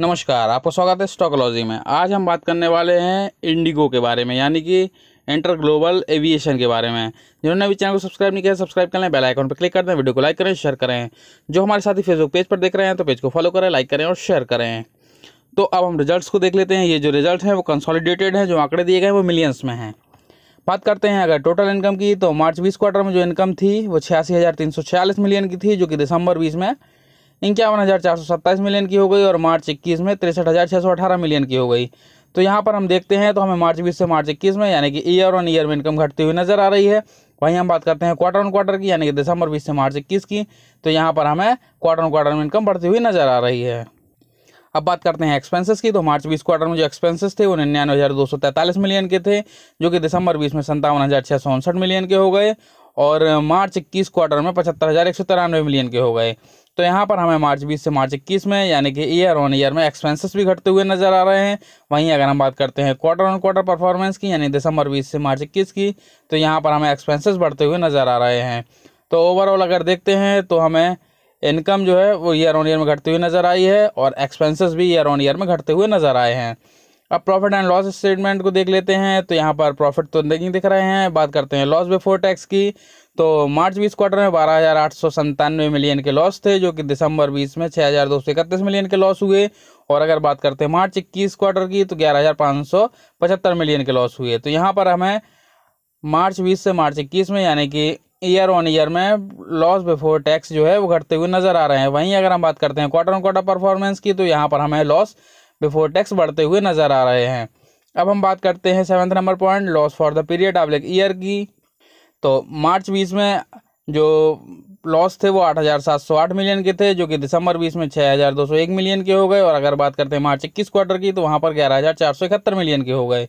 नमस्कार आपका स्वागत है स्टॉकोलॉजी में आज हम बात करने वाले हैं इंडिगो के बारे में यानी कि इंटर ग्लोबल एविएशन के बारे में जिन्होंने अभी चैनल को सब्सक्राइब नहीं किया सब्सक्राइब कर लें बेल आइकन पर क्लिक कर दें वीडियो को लाइक करें शेयर करें जो हमारे साथी फेसबुक पेज पर देख रहे हैं तो पेज को फॉलो करें लाइक करें और शेयर करें तो अब हम रिजल्ट को देख लेते हैं ये जो रिजल्ट हैं वो कंसॉलिडेटेड हैं जो आंकड़े दिए गए वो मिलियंस में हैं बात करते हैं अगर टोटल इनकम की तो मार्च बीस क्वार्टर में जो इनकम थी वो छियासी मिलियन की थी जो कि दिसंबर बीस में इक्यावन हज़ार चार सौ सत्ताईस मिलियन की हो गई और मार्च इक्कीस में तिरसठ हज़ार छः सौ अठारह मिलियन की हो गई तो यहाँ पर हम देखते हैं तो हमें मार्च बीस से मार्च इक्कीस में यानी कि ईयर ऑन ईयर में इनकम घटती हुई नज़र आ रही है वहीं हम बात करते हैं क्वार्टर ऑन क्वार्टर की यानी कि दिसंबर बीस से मार्च इक्कीस की तो यहाँ पर हमें क्वार्टर ऑन क्वार्टर में इनकम बढ़ती हुई नज़र आ रही है अब बात करते हैं एक्सपेंसेस की तो मार्च बीस क्वार्टर में जो एक्सपेंसेस थे वो निन्यानवे हज़ार दो सौ तैंतालीस मिलियन के थे जो कि दिसंबर बीस में संतावन हज़ार छः सौ उनसठ मिलियन के हो गए और मार्च इक्कीस क्वार्टर में पचहत्तर हज़ार एक सौ तिरानवे मिलियन के हो गए तो यहाँ पर हमें मार्च बीस से मार्च इक्कीस में यानी कि ईयर ऑन ईयर में एक्सपेंसेस भी घटते हुए नजर आ रहे हैं वहीं अगर हम बात करते हैं क्वार्टर ऑन क्वार्टर परफॉर्मेंस की यानी दिसंबर बीस से मार्च इक्कीस की तो यहाँ पर हमें एक्सपेंसेस बढ़ते हुए नजर आ रहे हैं तो ओवरऑल अगर देखते हैं तो हमें इनकम जो है वो ईयर ऑन ईयर में घटती हुई नज़र आई है और एक्सपेंसेस भी ईयर ऑन ईयर में घटते हुए नज़र आए हैं अब प्रॉफिट एंड लॉस स्टेटमेंट को देख लेते हैं तो यहाँ पर प्रॉफिट तो नहीं दिख रहे हैं बात करते हैं लॉस बिफोर टैक्स की तो मार्च बीस क्वार्टर में बारह हज़ार आठ सौ संतानवे मिलियन के लॉस थे जो कि दिसंबर बीस में छः हज़ार दो सौ इकतीस मिलियन के लॉस हुए और अगर बात करते हैं मार्च इक्कीस क्वार्टर की तो ग्यारह हज़ार पाँच सौ पचहत्तर मिलियन के लॉस हुए तो यहाँ पर हमें मार्च बीस से मार्च इक्कीस में यानी कि ईयर ऑन ईयर में लॉस बिफोर टैक्स जो है वो घटते हुए नज़र आ रहे हैं वहीं अगर हम बात करते हैं क्वार्टर ऑन क्वार्टर परफॉर्मेंस की तो यहाँ पर हमें लॉस बिफोर टैक्स बढ़ते हुए नजर आ रहे हैं अब हम बात करते हैं seventh number point loss for the period of year की तो मार्च बीस में जो लॉस थे वो आठ हज़ार सात सौ आठ मिलियन के थे जो कि दिसंबर बीस में छः हज़ार दो सौ एक मिलियन के हो गए और अगर बात करते हैं मार्च इक्कीस क्वार्टर की तो वहाँ पर ग्यारह हज़ार चार सौ इकहत्तर मिलियन के हो गए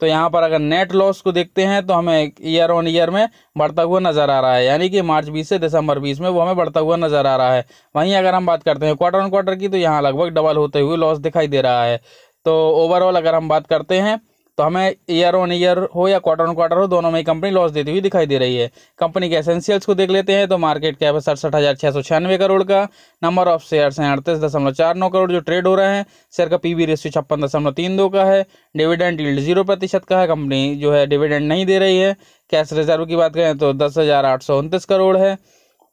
तो यहाँ पर अगर नेट लॉस को देखते हैं तो हमें ईयर ऑन ईयर में बढ़ता हुआ नज़र आ रहा है यानी कि मार्च बीस से दिसंबर बीस में वो हमें बढ़ता हुआ नज़र आ रहा है वहीं अगर हम बात करते हैं क्वार्टर ऑन क्वार्टर की तो यहाँ लगभग डबल होते हुए लॉस दिखाई दे रहा है तो ओवरऑल अगर हम बात करते हैं तो हमें ईयर ऑन ईयर हो या क्वार्टर ऑन क्वार्टर हो दोनों में ही कंपनी लॉस देती हुई दिखाई दे रही है कंपनी के एसेंशियल्स को देख लेते हैं तो मार्केट कैप है सड़सठ हज़ार छः सौ छियानवे करोड़ का नंबर ऑफ शेयर्स हैं अड़तीस दशमलव चार नौ करोड़ जो ट्रेड हो रहे हैं शेयर का पी वी रेशियो छप्पन दशमलव तीन दो का है डिविडेंड यील्ड जीरो प्रतिशत का है कंपनी जो है डिविडेंड नहीं दे रही है कैश रिजर्व की बात करें तो दस हज़ार आठ सौ उनतीस करोड़ है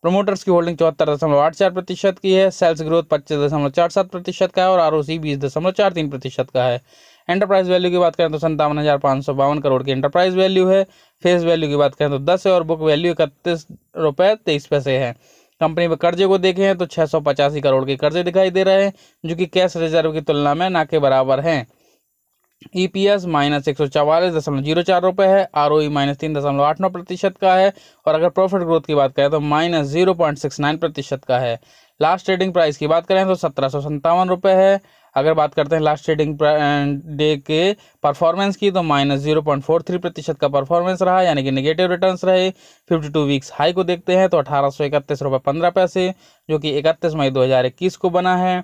प्रमोटर्स की होल्डिंग चौहत्तर दशमलव आठ चार प्रतिशत की है सेल्स ग्रोथ पच्चीस दशमलव चार सात प्रतिशत का है और आर ओ सी बीस दशमलव चार तीन प्रतिशत का है एंटरप्राइज वैल्यू की बात करें तो संतावन हज़ार पाँच सौ बावन करोड़ की एंटरप्राइज वैल्यू है फेस वैल्यू की बात करें तो दस है और बुक वैल्यू इकतीस रुपये तेईस पैसे है कंपनी पर कर्जे को देखें तो छः सौ पचासी करोड़ के कर्जे दिखाई दे रहे हैं जो कि कैश रिजर्व की तुलना में ना के बराबर हैं ई पी एस माइनस एक सौ चवालीस दशमलव जीरो चार रुपये है आर ओ ई माइनस तीन दशमलव आठ नौ प्रतिशत का है और अगर प्रॉफिट ग्रोथ की बात करें तो minus zero point six nine प्रतिशत का है लास्ट ट्रेडिंग प्राइस की बात करें तो सत्रह सौ सत्तावन रुपये है अगर बात करते हैं लास्ट ट्रेडिंग डे के परफॉर्मेंस की तो minus zero point four three प्रतिशत का परफॉर्मेंस रहा यानी कि निगेटिव रिटर्न रहे फिफ्टी टू वीक्स हाई को देखते हैं तो अठारह सौ इकतीस रुपये पंद्रह पैसे जो कि इकतीस मई दो हज़ार इक्कीस को बना है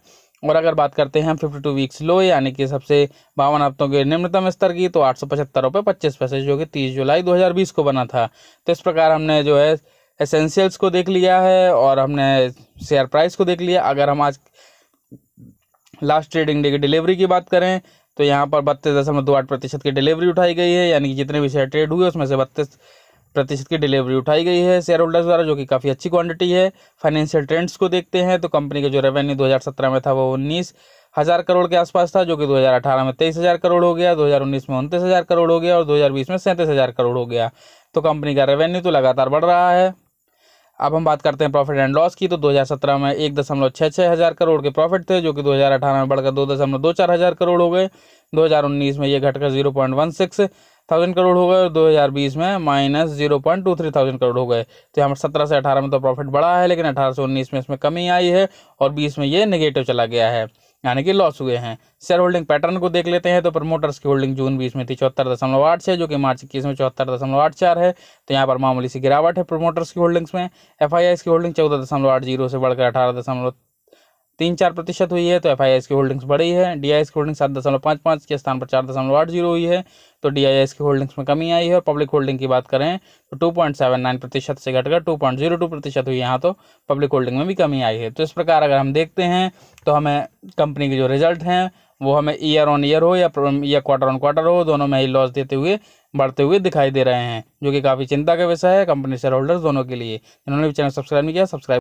और अगर बात करते हैं हम फिफ्टी टू वीक्स लो यानी कि सबसे बावन हफ्तों के निम्नतम स्तर की तो आठ सौ पचहत्तर रुपये पच्चीस पैसे जो कि तीस जुलाई दो हज़ार बीस को बना था तो इस प्रकार हमने जो है एसेंशियल्स को देख लिया है और हमने शेयर प्राइस को देख लिया अगर हम आज लास्ट ट्रेडिंग डे की डिलीवरी की बात करें तो यहाँ पर बत्तीस दशमलव दो आठ प्रतिशत की डिलीवरी उठाई गई है यानी कि जितने भी शेयर ट्रेड हुए उसमें से बत्तीस प्रतिशत की डिलीवरी उठाई गई है शेयर होल्डर्स द्वारा जो कि काफ़ी अच्छी क्वांटिटी है फाइनेंशियल ट्रेंड्स को देखते हैं तो कंपनी का जो रेवेन्यू दो में था वो उन्नीस हज़ार करोड़ के आसपास था जो कि 2018 में तेईस हज़ार करोड़ हो गया 2019 में उनतीस हज़ार करोड़ हो गया और 2020 में सैंतीस हज़ार करोड़ हो गया तो कंपनी का रेवेन्यू तो लगातार बढ़ रहा है अब हम बात करते हैं प्रॉफिट एंड लॉस की तो 2017 में एक दशमलव छः छः हज़ार करोड़ के प्रॉफिट थे जो कि 2018 में बढ़कर दो दशमलव दो चार हज़ार करोड़ हो गए 2019 में ये घटकर zero point one six thousand crore हो गए और 2020 में minus zero point two three thousand crore हो गए तो यहाँ सत्रह से अठारह में तो प्रॉफिट बढ़ा है लेकिन अठारह से उन्नीस में इसमें कमी आई है और बीस में ये निगेटिव चला गया है यानी कि लॉस हुए हैं शेयर होल्डिंग पैटर्न को देख लेते हैं तो प्रमोटर्स की होल्डिंग जून बीस में थी चौहत्तर दशमलव आठ छः जो कि मार्च इक्कीस में चौहत्तर दशमलव आठ चार है तो यहाँ पर मामूली सी गिरावट है प्रमोटर्स की होल्डिंग्स में एफ की होल्डिंग चौदह दशमलव आठ जीरो से बढ़कर अठारह दशमलव तीन चार प्रतिशत हुई है तो एफ की होल्डिंग्स बढ़ी है डी की होल्डिंग सात दशमलव पाँच पाँच के स्थान पर चार दशमलव आठ जीरो हुई है तो डी की होल्डिंग्स में कमी आई है और पब्लिक होल्डिंग की बात करें तो टू पॉइंट सेवन नाइन प्रतिशत से घटकर टू पॉइंट जीरो टू प्रतिशत हुई यहाँ तो पब्लिक होल्डिंग में भी कमी आई है तो इस प्रकार अगर हम देखते हैं तो हमें कंपनी के जो रिजल्ट हैं वो हमें ईयर ऑन ईयर हो या या क्वार्टर ऑन क्वार्टर हो दोनों में ही लॉस देते हुए बढ़ते हुए दिखाई दे रहे हैं जो कि काफ़ी चिंता का विषय है कंपनी शेयर होल्डर्स दोनों के लिए जिन्होंने भी चैनल सब्सक्राइब नहीं किया सब्सक्राइब